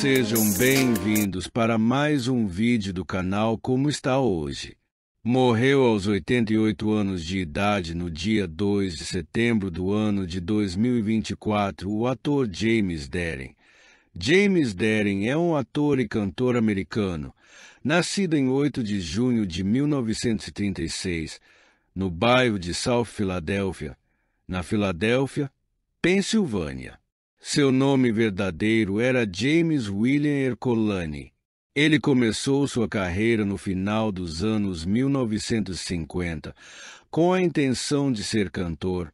Sejam bem-vindos para mais um vídeo do canal Como Está Hoje. Morreu aos 88 anos de idade no dia 2 de setembro do ano de 2024 o ator James Deren. James Deren é um ator e cantor americano, nascido em 8 de junho de 1936, no bairro de South Philadelphia, na Filadélfia, Pensilvânia. Seu nome verdadeiro era James William Ercolani. Ele começou sua carreira no final dos anos 1950 com a intenção de ser cantor,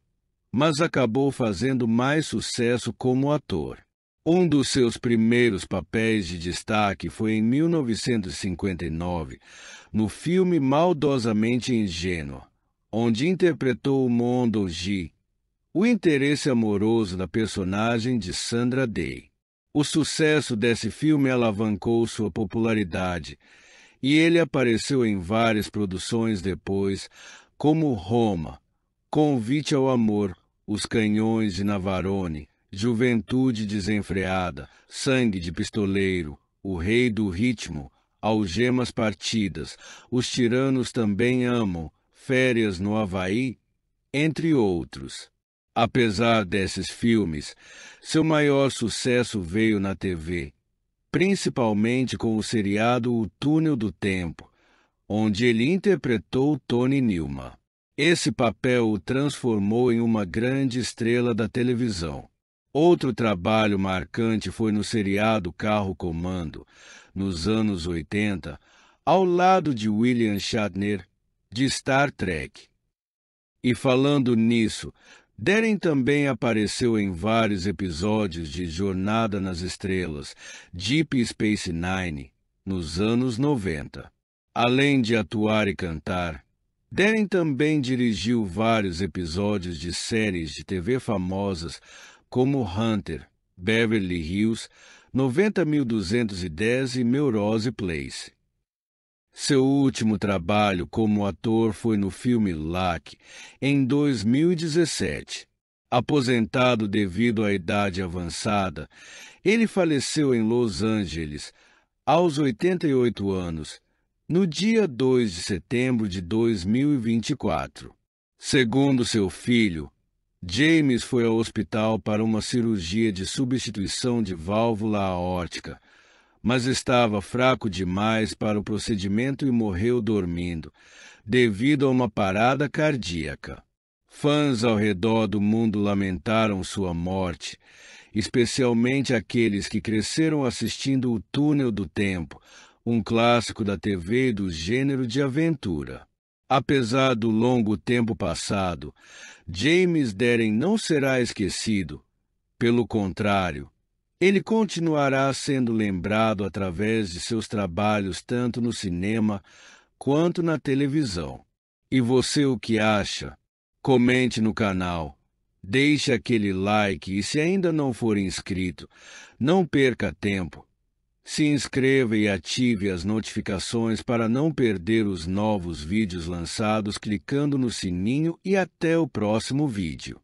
mas acabou fazendo mais sucesso como ator. Um dos seus primeiros papéis de destaque foi em 1959, no filme Maldosamente Ingênua, onde interpretou o Mondo G, o interesse amoroso da personagem de Sandra Day. O sucesso desse filme alavancou sua popularidade e ele apareceu em várias produções depois, como Roma, Convite ao Amor, Os Canhões de Navarone, Juventude Desenfreada, Sangue de Pistoleiro, O Rei do Ritmo, Algemas Partidas, Os Tiranos Também Amam, Férias no Havaí, entre outros. Apesar desses filmes, seu maior sucesso veio na TV, principalmente com o seriado O Túnel do Tempo, onde ele interpretou Tony Newman. Esse papel o transformou em uma grande estrela da televisão. Outro trabalho marcante foi no seriado Carro Comando, nos anos 80, ao lado de William Shatner, de Star Trek. E falando nisso, Deren também apareceu em vários episódios de Jornada nas Estrelas, Deep Space Nine, nos anos 90. Além de atuar e cantar, Deren também dirigiu vários episódios de séries de TV famosas como Hunter, Beverly Hills, 90210 e Neurose Place. Seu último trabalho como ator foi no filme Lack, em 2017. Aposentado devido à idade avançada, ele faleceu em Los Angeles, aos 88 anos, no dia 2 de setembro de 2024. Segundo seu filho, James foi ao hospital para uma cirurgia de substituição de válvula aórtica, mas estava fraco demais para o procedimento e morreu dormindo, devido a uma parada cardíaca. Fãs ao redor do mundo lamentaram sua morte, especialmente aqueles que cresceram assistindo O Túnel do Tempo, um clássico da TV do gênero de aventura. Apesar do longo tempo passado, James Deren não será esquecido. Pelo contrário, ele continuará sendo lembrado através de seus trabalhos tanto no cinema quanto na televisão. E você o que acha? Comente no canal, deixe aquele like e se ainda não for inscrito, não perca tempo. Se inscreva e ative as notificações para não perder os novos vídeos lançados clicando no sininho e até o próximo vídeo.